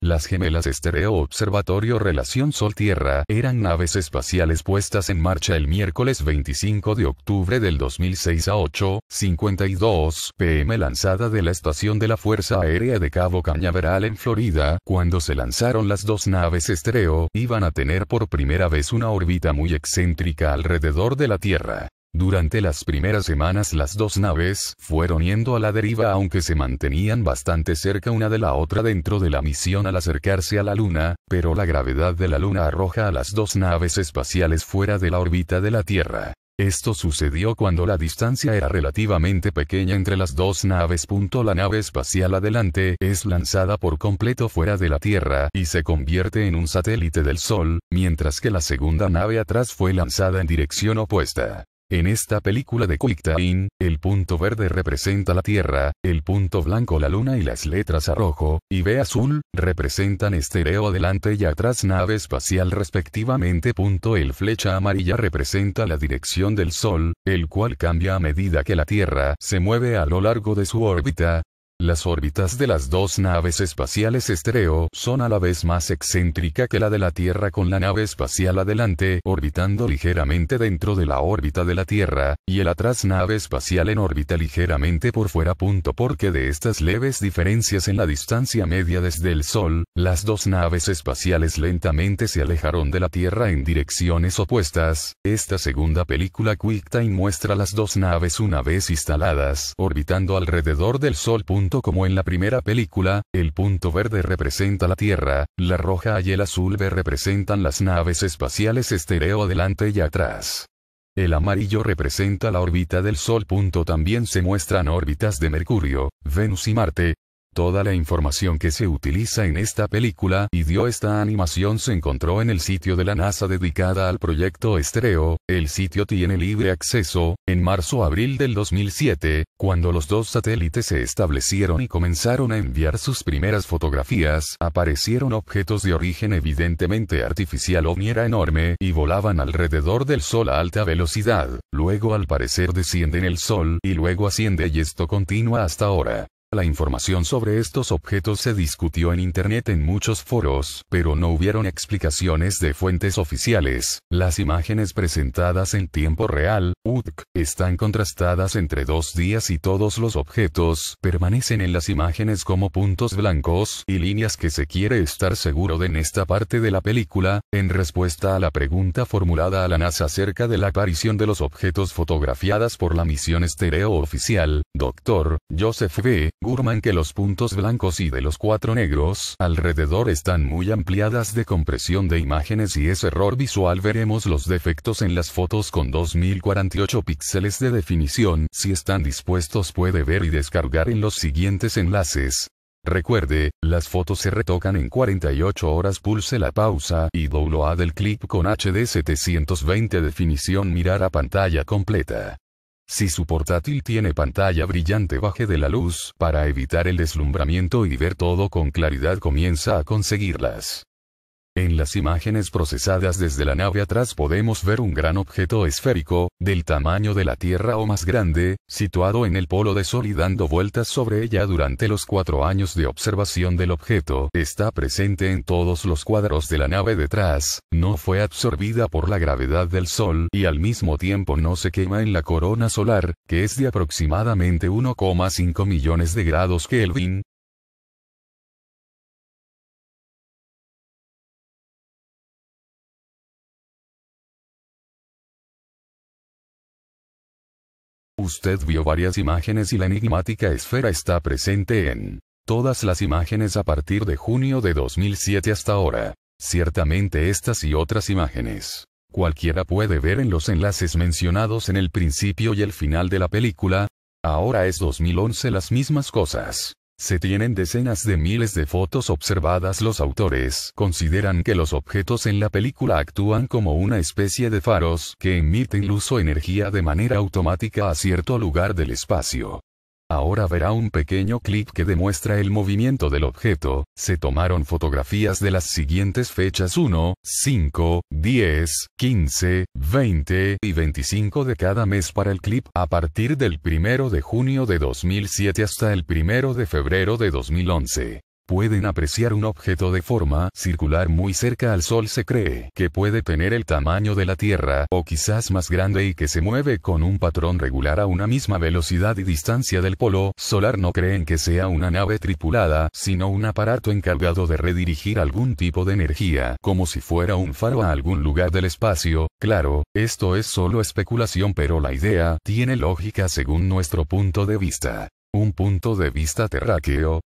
Las gemelas Estereo Observatorio Relación Sol-Tierra eran naves espaciales puestas en marcha el miércoles 25 de octubre del 2006 a 8:52 pm lanzada de la estación de la Fuerza Aérea de Cabo Cañaveral en Florida. Cuando se lanzaron las dos naves Estereo, iban a tener por primera vez una órbita muy excéntrica alrededor de la Tierra. Durante las primeras semanas las dos naves fueron yendo a la deriva aunque se mantenían bastante cerca una de la otra dentro de la misión al acercarse a la Luna, pero la gravedad de la Luna arroja a las dos naves espaciales fuera de la órbita de la Tierra. Esto sucedió cuando la distancia era relativamente pequeña entre las dos naves. La nave espacial adelante es lanzada por completo fuera de la Tierra y se convierte en un satélite del Sol, mientras que la segunda nave atrás fue lanzada en dirección opuesta. En esta película de Quicktime, el punto verde representa la Tierra, el punto blanco la Luna y las letras a rojo y B azul representan estereo adelante y atrás nave espacial respectivamente. el flecha amarilla representa la dirección del Sol, el cual cambia a medida que la Tierra se mueve a lo largo de su órbita, las órbitas de las dos naves espaciales Estreo son a la vez más excéntrica que la de la Tierra con la nave espacial adelante orbitando ligeramente dentro de la órbita de la Tierra, y el atrás nave espacial en órbita ligeramente por fuera. Punto porque de estas leves diferencias en la distancia media desde el Sol, las dos naves espaciales lentamente se alejaron de la Tierra en direcciones opuestas. Esta segunda película QuickTime muestra las dos naves una vez instaladas orbitando alrededor del Sol como en la primera película, el punto verde representa la Tierra, la roja y el azul B representan las naves espaciales estéreo adelante y atrás. El amarillo representa la órbita del Sol. También se muestran órbitas de Mercurio, Venus y Marte, Toda la información que se utiliza en esta película y dio esta animación se encontró en el sitio de la NASA dedicada al proyecto Estreo. El sitio tiene libre acceso. En marzo-abril del 2007, cuando los dos satélites se establecieron y comenzaron a enviar sus primeras fotografías, aparecieron objetos de origen evidentemente artificial o era enorme y volaban alrededor del Sol a alta velocidad. Luego al parecer descienden el Sol y luego asciende y esto continúa hasta ahora. La información sobre estos objetos se discutió en Internet en muchos foros, pero no hubieron explicaciones de fuentes oficiales. Las imágenes presentadas en tiempo real, UTC, están contrastadas entre dos días y todos los objetos permanecen en las imágenes como puntos blancos y líneas que se quiere estar seguro de en esta parte de la película, en respuesta a la pregunta formulada a la NASA acerca de la aparición de los objetos fotografiadas por la misión estereo oficial, Dr. Joseph B. Gurman que los puntos blancos y de los cuatro negros alrededor están muy ampliadas de compresión de imágenes y es error visual veremos los defectos en las fotos con 2048 píxeles de definición, si están dispuestos puede ver y descargar en los siguientes enlaces. Recuerde, las fotos se retocan en 48 horas pulse la pausa y a del clip con HD 720 definición mirar a pantalla completa. Si su portátil tiene pantalla brillante baje de la luz, para evitar el deslumbramiento y ver todo con claridad comienza a conseguirlas. En las imágenes procesadas desde la nave atrás podemos ver un gran objeto esférico, del tamaño de la Tierra o más grande, situado en el polo de Sol y dando vueltas sobre ella durante los cuatro años de observación del objeto. Está presente en todos los cuadros de la nave detrás, no fue absorbida por la gravedad del Sol y al mismo tiempo no se quema en la corona solar, que es de aproximadamente 1,5 millones de grados Kelvin, Usted vio varias imágenes y la enigmática esfera está presente en todas las imágenes a partir de junio de 2007 hasta ahora. Ciertamente estas y otras imágenes. Cualquiera puede ver en los enlaces mencionados en el principio y el final de la película. Ahora es 2011 las mismas cosas. Se tienen decenas de miles de fotos observadas. Los autores consideran que los objetos en la película actúan como una especie de faros que emiten luz o energía de manera automática a cierto lugar del espacio. Ahora verá un pequeño clip que demuestra el movimiento del objeto, se tomaron fotografías de las siguientes fechas 1, 5, 10, 15, 20 y 25 de cada mes para el clip a partir del 1 de junio de 2007 hasta el 1 de febrero de 2011 pueden apreciar un objeto de forma circular muy cerca al Sol se cree que puede tener el tamaño de la Tierra o quizás más grande y que se mueve con un patrón regular a una misma velocidad y distancia del polo solar no creen que sea una nave tripulada, sino un aparato encargado de redirigir algún tipo de energía, como si fuera un faro a algún lugar del espacio, claro, esto es solo especulación pero la idea tiene lógica según nuestro punto de vista. Un punto de vista terráqueo,